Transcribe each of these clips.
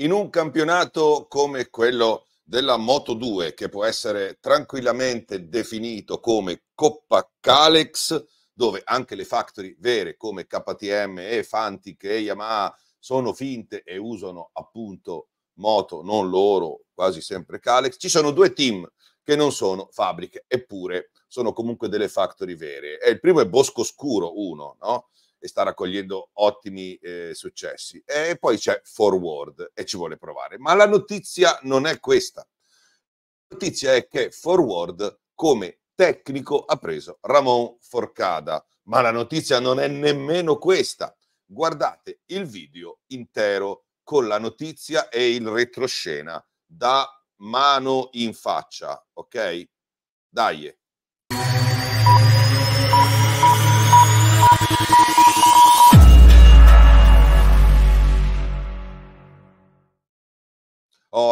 in un campionato come quello della Moto 2, che può essere tranquillamente definito come Coppa Calex, dove anche le factory vere come KTM e Fantic e Yamaha sono finte e usano appunto moto, non loro, quasi sempre Calex, ci sono due team che non sono fabbriche, eppure sono comunque delle factory vere. E il primo è Bosco Scuro 1, no? e sta raccogliendo ottimi eh, successi. E poi c'è Forward e ci vuole provare. Ma la notizia non è questa. La notizia è che Forward come tecnico ha preso Ramon Forcada, ma la notizia non è nemmeno questa. Guardate il video intero con la notizia e il retroscena da mano in faccia, ok? Dai.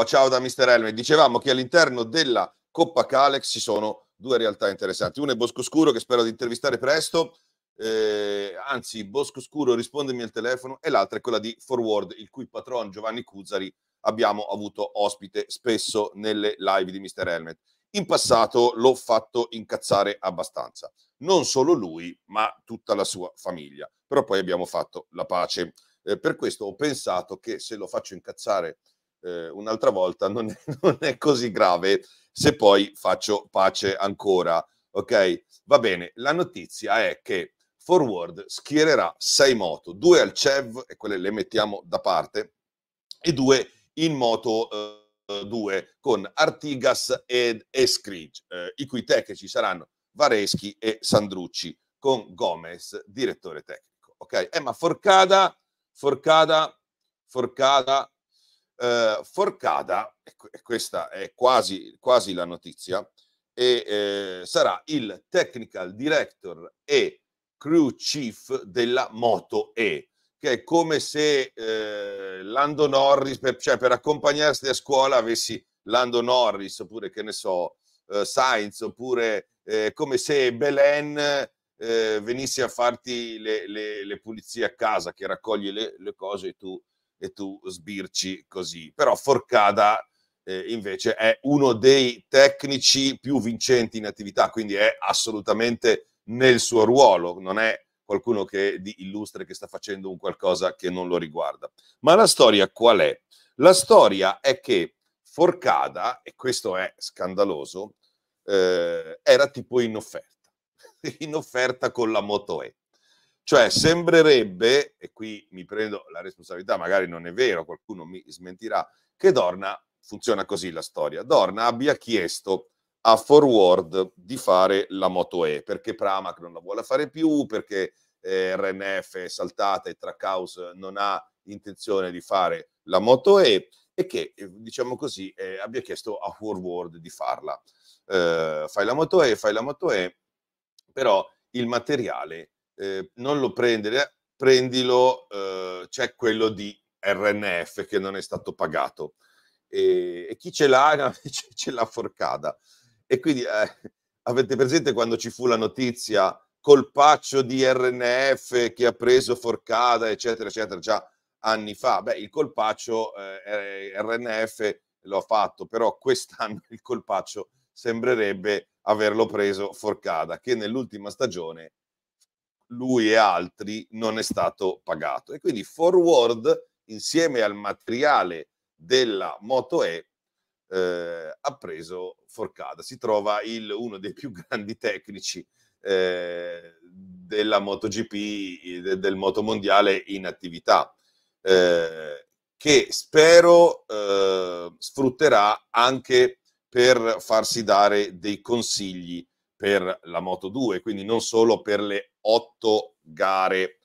ciao da Mister Helmet, dicevamo che all'interno della Coppa Calex ci sono due realtà interessanti. Una è Bosco Scuro, che spero di intervistare presto, eh, anzi Scuro, rispondemi al telefono, e l'altra è quella di Forward, il cui patron Giovanni Cuzzari abbiamo avuto ospite spesso nelle live di Mister Helmet. In passato l'ho fatto incazzare abbastanza, non solo lui, ma tutta la sua famiglia. Però poi abbiamo fatto la pace. Eh, per questo ho pensato che se lo faccio incazzare eh, un'altra volta non è, non è così grave se poi faccio pace ancora. Ok, va bene. La notizia è che Forward schiererà sei moto, due al CEV e quelle le mettiamo da parte, e due in moto. Eh, con Artigas ed Escrige, eh, i cui tecnici saranno Vareschi e Sandrucci, con Gomez, direttore tecnico. Ok, eh, ma Forcada, Forcada, Forcada eh, Forcada, e questa è quasi, quasi la notizia, e, eh, sarà il technical director e crew chief della Moto E, che è come se eh, Lando Norris, per, cioè per accompagnarsi a scuola, avessi Lando Norris, oppure che ne so, eh, Sainz, oppure eh, come se Belen... Eh, venisse a farti le, le, le, pulizie a casa che raccoglie le, le cose e tu e tu sbirci così. Però Forcada eh, invece è uno dei tecnici più vincenti in attività, quindi è assolutamente nel suo ruolo, non è qualcuno che di illustre che sta facendo un qualcosa che non lo riguarda. Ma la storia qual è? La storia è che Forcada, e questo è scandaloso, eh, era tipo in offerta, in offerta con la Moto E. Cioè, sembrerebbe, e qui mi prendo la responsabilità, magari non è vero, qualcuno mi smentirà, che Dorna, funziona così la storia, Dorna abbia chiesto a Forward di fare la Moto E, perché Pramac non la vuole fare più, perché eh, RNF è saltata e Trackhouse non ha intenzione di fare la Moto E e che, diciamo così, eh, abbia chiesto a Forward di farla. Eh, fai la Moto E, fai la Moto E, però il materiale eh, non lo prendere, eh, prendilo, eh, c'è quello di RNF che non è stato pagato. E, ehm, e chi ce l'ha ce l'ha forcada. E quindi eh, avete presente quando ci fu la notizia colpaccio di RNF che ha preso forcada, eccetera, eccetera, già anni fa? Beh, il colpaccio eh, eh, RNF lo ha fatto, però quest'anno il colpaccio sembrerebbe averlo preso Forcada, che nell'ultima stagione lui e altri non è stato pagato. E quindi Forward, insieme al materiale della Moto E, eh, ha preso Forcada. Si trova il, uno dei più grandi tecnici eh, della MotoGP, del Moto Mondiale in attività, eh, che spero eh, sfrutterà anche per farsi dare dei consigli per la Moto 2, quindi non solo per le otto gare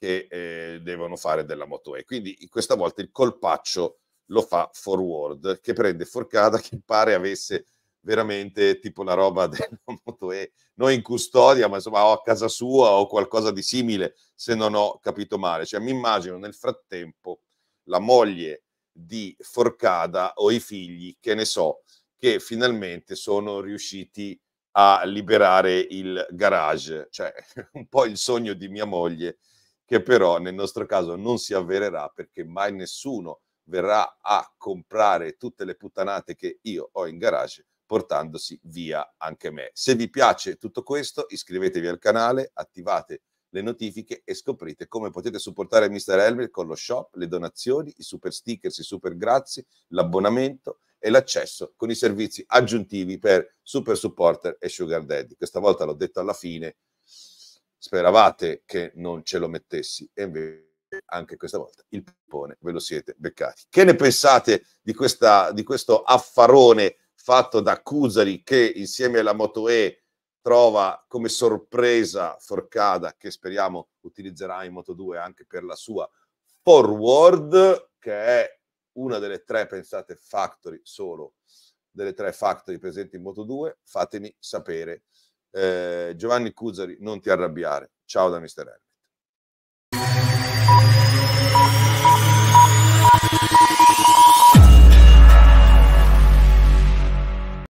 che eh, devono fare della Moto E. Quindi questa volta il colpaccio lo fa Forward, che prende Forcada che pare avesse veramente tipo la roba della Moto E, non in custodia, ma insomma o a casa sua o qualcosa di simile, se non ho capito male. Cioè mi immagino nel frattempo la moglie di Forcada o i figli, che ne so, che finalmente sono riusciti a a liberare il garage, cioè un po' il sogno di mia moglie, che però nel nostro caso non si avvererà perché mai nessuno verrà a comprare tutte le puttanate che io ho in garage portandosi via anche me. Se vi piace tutto questo iscrivetevi al canale, attivate le notifiche e scoprite come potete supportare Mr. Helmet con lo shop, le donazioni, i super stickers, i super grazie, l'abbonamento, e l'accesso con i servizi aggiuntivi per Super Supporter e Sugar Daddy. Questa volta l'ho detto alla fine, speravate che non ce lo mettessi e invece anche questa volta il pippone ve lo siete beccati. Che ne pensate di, questa, di questo affarone fatto da Cusari che insieme alla Moto E trova come sorpresa Forcada che speriamo utilizzerà in Moto 2 anche per la sua forward che è una delle tre, pensate, factory solo, delle tre factory presenti in Moto2, fatemi sapere. Eh, Giovanni Cuzzari, non ti arrabbiare. Ciao da Mister L.